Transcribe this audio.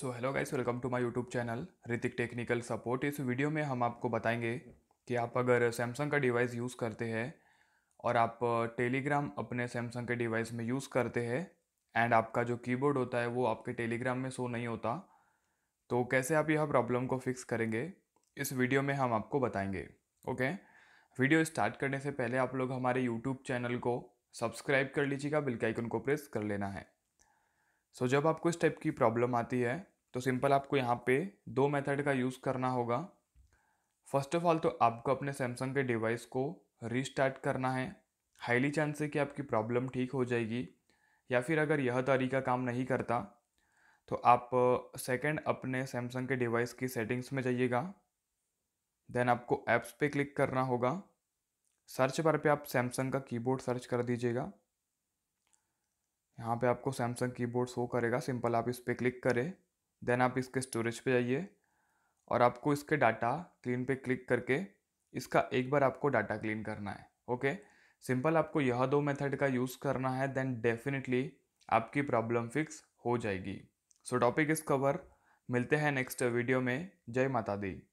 so hello guys welcome to my YouTube channel Hrithik technical support इस video में हम आपको बताएंगे कि आप अगर सैमसंग का डिवाइस यूज़ करते हैं और आप टेलीग्राम uh, अपने सैमसंग के डिवाइस में यूज़ करते हैं एंड आपका जो कीबोर्ड होता है वो आपके टेलीग्राम में शो नहीं होता तो कैसे आप यह प्रॉब्लम को फिक्स करेंगे इस वीडियो में हम आपको बताएंगे ओके वीडियो स्टार्ट करने से पहले आप लोग हमारे यूट्यूब चैनल को सब्सक्राइब कर लीजिएगा बिल्कुल आइकन को प्रेस कर लेना है सो so, जब आपको इस टाइप की प्रॉब्लम आती है तो सिंपल आपको यहाँ पे दो मेथड का यूज़ करना होगा फर्स्ट ऑफ ऑल तो आपको अपने सैमसंग के डिवाइस को रीस्टार्ट करना है हाईली चांस है कि आपकी प्रॉब्लम ठीक हो जाएगी या फिर अगर यह तरीका काम नहीं करता तो आप सेकंड अपने सैमसंग के डिवाइस की सेटिंग्स में जाइएगा देन आपको ऐप्स पे क्लिक करना होगा सर्च बार पे आप सैमसंग का कीबोर्ड सर्च कर दीजिएगा यहाँ पे आपको सैमसंग कीबोर्ड शो करेगा सिंपल आप इस पर क्लिक करें देन आप इसके स्टोरेज पे जाइए और आपको इसके डाटा क्लीन पे क्लिक करके इसका एक बार आपको डाटा क्लीन करना है ओके सिंपल आपको यह दो मेथड का यूज़ करना है देन डेफिनेटली आपकी प्रॉब्लम फिक्स हो जाएगी सो टॉपिक इस कवर मिलते हैं नेक्स्ट वीडियो में जय माता दी